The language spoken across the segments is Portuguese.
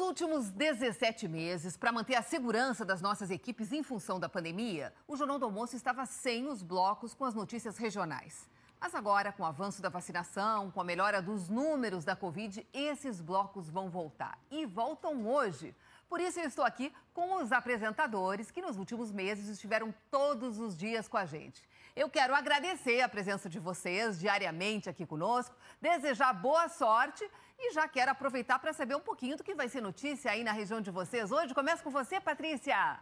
Nos últimos 17 meses, para manter a segurança das nossas equipes em função da pandemia, o Jornal do Almoço estava sem os blocos com as notícias regionais. Mas agora, com o avanço da vacinação, com a melhora dos números da Covid, esses blocos vão voltar. E voltam hoje. Por isso, eu estou aqui com os apresentadores que nos últimos meses estiveram todos os dias com a gente. Eu quero agradecer a presença de vocês diariamente aqui conosco, desejar boa sorte e já quero aproveitar para saber um pouquinho do que vai ser notícia aí na região de vocês. Hoje, começo com você, Patrícia.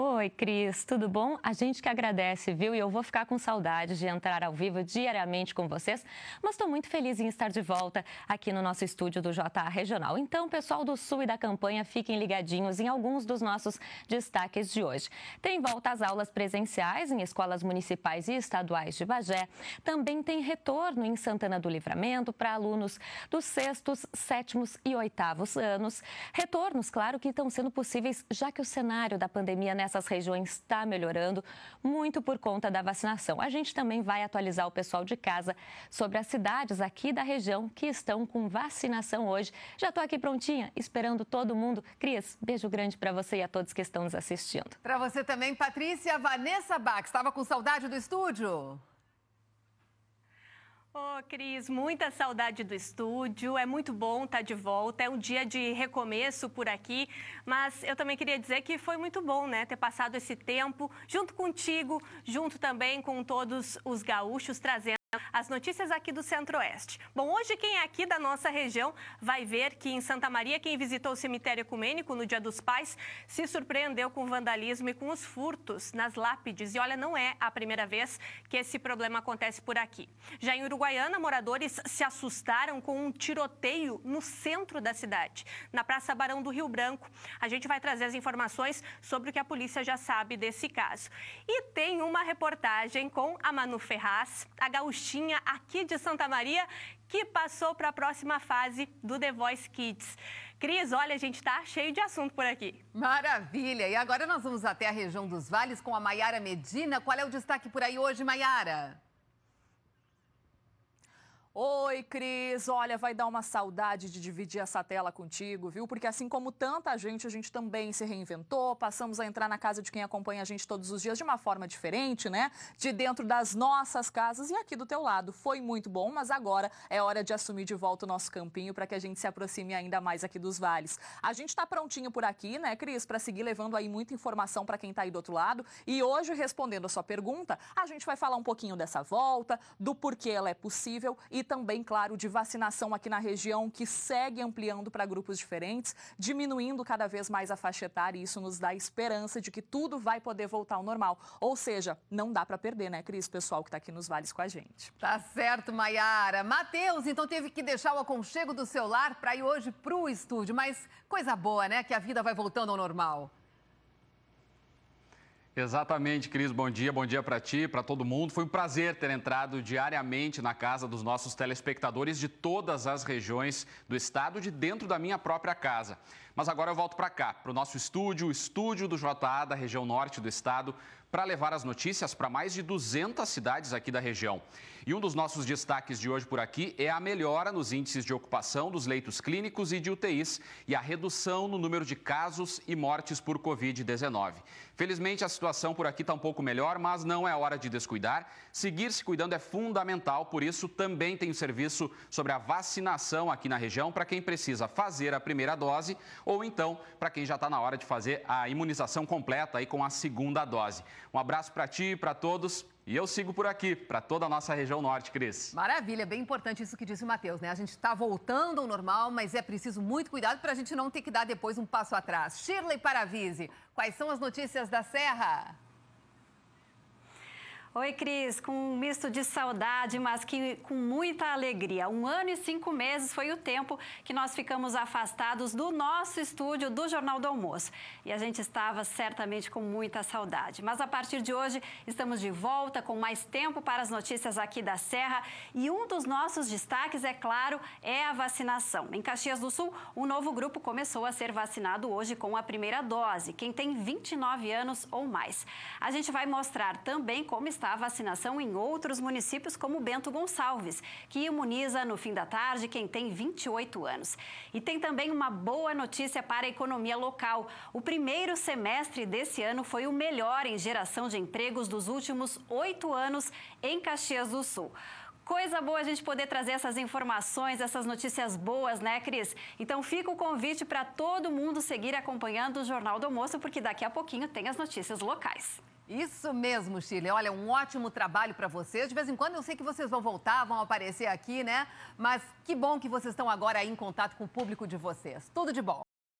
Oi, Cris, tudo bom? A gente que agradece, viu? E eu vou ficar com saudade de entrar ao vivo diariamente com vocês, mas estou muito feliz em estar de volta aqui no nosso estúdio do JA Regional. Então, pessoal do Sul e da campanha, fiquem ligadinhos em alguns dos nossos destaques de hoje. Tem volta às aulas presenciais em escolas municipais e estaduais de Bagé. Também tem retorno em Santana do Livramento para alunos dos sextos, sétimos e oitavos anos. Retornos, claro, que estão sendo possíveis, já que o cenário da pandemia nessa nessas regiões está melhorando, muito por conta da vacinação. A gente também vai atualizar o pessoal de casa sobre as cidades aqui da região que estão com vacinação hoje. Já estou aqui prontinha, esperando todo mundo. Cris, beijo grande para você e a todos que estão nos assistindo. Para você também, Patrícia Vanessa Bach. Estava com saudade do estúdio? Ô, oh, Cris, muita saudade do estúdio. É muito bom estar tá de volta. É um dia de recomeço por aqui. Mas eu também queria dizer que foi muito bom, né? Ter passado esse tempo junto contigo, junto também com todos os gaúchos, trazendo. As notícias aqui do Centro-Oeste. Bom, hoje quem é aqui da nossa região vai ver que em Santa Maria, quem visitou o cemitério ecumênico no Dia dos Pais se surpreendeu com o vandalismo e com os furtos nas lápides. E olha, não é a primeira vez que esse problema acontece por aqui. Já em Uruguaiana, moradores se assustaram com um tiroteio no centro da cidade, na Praça Barão do Rio Branco. A gente vai trazer as informações sobre o que a polícia já sabe desse caso. E tem uma reportagem com a Manu Ferraz, a gaúcha Agostinha, aqui de Santa Maria, que passou para a próxima fase do The Voice Kids. Cris, olha, a gente está cheio de assunto por aqui. Maravilha! E agora nós vamos até a região dos vales com a Maiara Medina. Qual é o destaque por aí hoje, Maiara? Oi, Cris. Olha, vai dar uma saudade de dividir essa tela contigo, viu? Porque assim como tanta gente, a gente também se reinventou, passamos a entrar na casa de quem acompanha a gente todos os dias de uma forma diferente, né? De dentro das nossas casas e aqui do teu lado. Foi muito bom, mas agora é hora de assumir de volta o nosso campinho para que a gente se aproxime ainda mais aqui dos vales. A gente está prontinho por aqui, né, Cris, para seguir levando aí muita informação para quem está aí do outro lado. E hoje, respondendo a sua pergunta, a gente vai falar um pouquinho dessa volta, do porquê ela é possível e também, claro, de vacinação aqui na região, que segue ampliando para grupos diferentes, diminuindo cada vez mais a faixa etária, e isso nos dá esperança de que tudo vai poder voltar ao normal. Ou seja, não dá para perder, né, Cris, pessoal que está aqui nos vales com a gente. Tá certo, Maiara. Matheus, então teve que deixar o aconchego do celular para ir hoje para o estúdio, mas coisa boa, né, que a vida vai voltando ao normal. Exatamente, Cris. Bom dia, bom dia para ti, para todo mundo. Foi um prazer ter entrado diariamente na casa dos nossos telespectadores de todas as regiões do estado, de dentro da minha própria casa. Mas agora eu volto para cá, para o nosso estúdio, o estúdio do JA da região norte do estado, para levar as notícias para mais de 200 cidades aqui da região. E um dos nossos destaques de hoje por aqui é a melhora nos índices de ocupação dos leitos clínicos e de UTIs e a redução no número de casos e mortes por Covid-19. Felizmente, a situação situação por aqui está um pouco melhor, mas não é hora de descuidar. Seguir se cuidando é fundamental, por isso também tem o um serviço sobre a vacinação aqui na região para quem precisa fazer a primeira dose ou então para quem já está na hora de fazer a imunização completa aí com a segunda dose. Um abraço para ti e para todos. E eu sigo por aqui, para toda a nossa região norte, Cris. Maravilha, bem importante isso que disse o Matheus, né? A gente está voltando ao normal, mas é preciso muito cuidado para a gente não ter que dar depois um passo atrás. Shirley Paravise, quais são as notícias da Serra? Oi, Cris. Com um misto de saudade, mas que com muita alegria. Um ano e cinco meses foi o tempo que nós ficamos afastados do nosso estúdio do Jornal do Almoço. E a gente estava certamente com muita saudade. Mas a partir de hoje, estamos de volta com mais tempo para as notícias aqui da Serra. E um dos nossos destaques, é claro, é a vacinação. Em Caxias do Sul, um novo grupo começou a ser vacinado hoje com a primeira dose. Quem tem 29 anos ou mais. A gente vai mostrar também como está a vacinação em outros municípios, como Bento Gonçalves, que imuniza no fim da tarde quem tem 28 anos. E tem também uma boa notícia para a economia local. O primeiro semestre desse ano foi o melhor em geração de empregos dos últimos oito anos em Caxias do Sul. Coisa boa a gente poder trazer essas informações, essas notícias boas, né, Cris? Então fica o convite para todo mundo seguir acompanhando o Jornal do Almoço, porque daqui a pouquinho tem as notícias locais. Isso mesmo, Chile. Olha, um ótimo trabalho para vocês. De vez em quando eu sei que vocês vão voltar, vão aparecer aqui, né? Mas que bom que vocês estão agora em contato com o público de vocês. Tudo de bom.